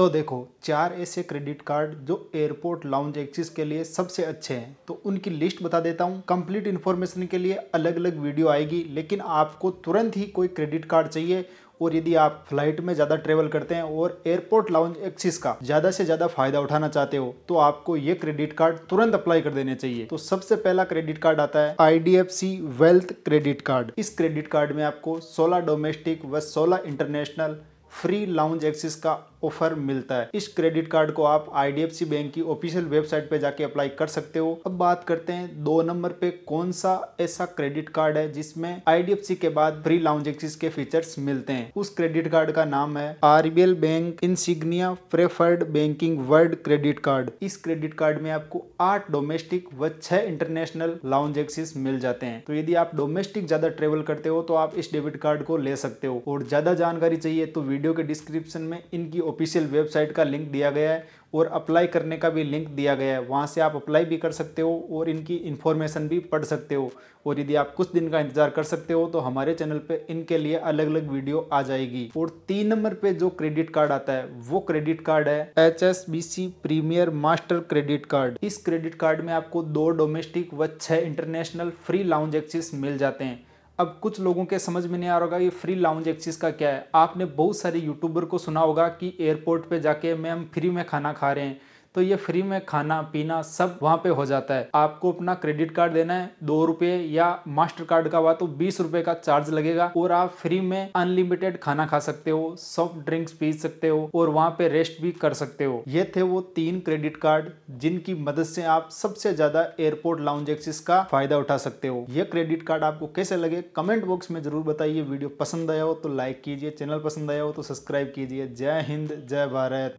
तो देखो चार ऐसे क्रेडिट कार्ड जो एयरपोर्ट लाउंज एक्सिस के लिए सबसे अच्छे हैं तो उनकी लिस्ट बता देता हूँ कंप्लीट इन्फॉर्मेशन के लिए अलग अलग वीडियो आएगी लेकिन आपको तुरंत ही कोई क्रेडिट कार्ड चाहिए और यदि आप फ्लाइट में ज़्यादा ट्रेवल करते हैं और एयरपोर्ट लाउंज एक्सिस का ज़्यादा से ज़्यादा फायदा उठाना चाहते हो तो आपको ये क्रेडिट कार्ड तुरंत अप्लाई कर देने चाहिए तो सबसे पहला क्रेडिट कार्ड आता है आईडीएफसी वेल्थ क्रेडिट कार्ड इस क्रेडिट कार्ड में आपको 16 डोमेस्टिक व 16 इंटरनेशनल फ्री लाउंज एक्सिस का ऑफर मिलता है इस क्रेडिट कार्ड को आप आई बैंक की ऑफिशियल वेबसाइट पे जाके अप्लाई कर सकते हो अब बात करते हैं दो नंबर पे कौन सा ऐसा क्रेडिट कार्ड है जिसमें आई के बाद फ्री लाउंज एक्सिस के फीचर्स मिलते हैं उस क्रेडिट कार्ड का नाम है RBL bank insignia preferred banking world credit card इस क्रेडिट कार्ड में आपको आठ डोमेस्टिक व छह इंटरनेशनल लाउंज एक्सिस मिल जाते हैं तो यदि आप डोमेस्टिक ज्यादा ट्रेवल करते हो तो आप इस डेबिट कार्ड को ले सकते हो और ज्यादा जानकारी चाहिए तो वीडियो के डिस्क्रिप्शन में इनकी ऑफिशियल वेबसाइट का लिंक दिया गया है और अप्लाई करने का भी लिंक दिया गया है वहाँ से आप अप्लाई भी कर सकते हो और इनकी इन्फॉर्मेशन भी पढ़ सकते हो और यदि आप कुछ दिन का इंतजार कर सकते हो तो हमारे चैनल पे इनके लिए अलग अलग वीडियो आ जाएगी और तीन नंबर पे जो क्रेडिट कार्ड आता है वो क्रेडिट कार्ड है H S B C premier master credit card इस क्रेडिट कार्ड में आपको दो डोमेस्टिक व छः इंटरनेशनल फ्री लाउंज एक्सेस मिल जाते हैं अब कुछ लोगों के समझ में नहीं आ रहा होगा ये फ्री लाउंज चीज़ का क्या है आपने बहुत सारे यूट्यूबर को सुना होगा कि एयरपोर्ट पे जाके मैम फ्री में खाना खा रहे हैं तो ये फ्री में खाना पीना सब वहाँ पे हो जाता है आपको अपना क्रेडिट कार्ड देना है दो रुपये या मास्टर कार्ड का हुआ तो बीस रुपये का चार्ज लगेगा और आप फ्री में अनलिमिटेड खाना खा सकते हो सॉफ्ट ड्रिंक्स पी सकते हो और वहाँ पे रेस्ट भी कर सकते हो ये थे वो तीन क्रेडिट कार्ड जिनकी मदद से आप सबसे ज्यादा एयरपोर्ट लाउंज एक्सिस का फायदा उठा सकते हो ये क्रेडिट कार्ड आपको कैसे लगे कमेंट बॉक्स में जरूर बताइए वीडियो पसंद आया हो तो लाइक कीजिए चैनल पसंद आया हो तो सब्सक्राइब कीजिए जय हिंद जय भारत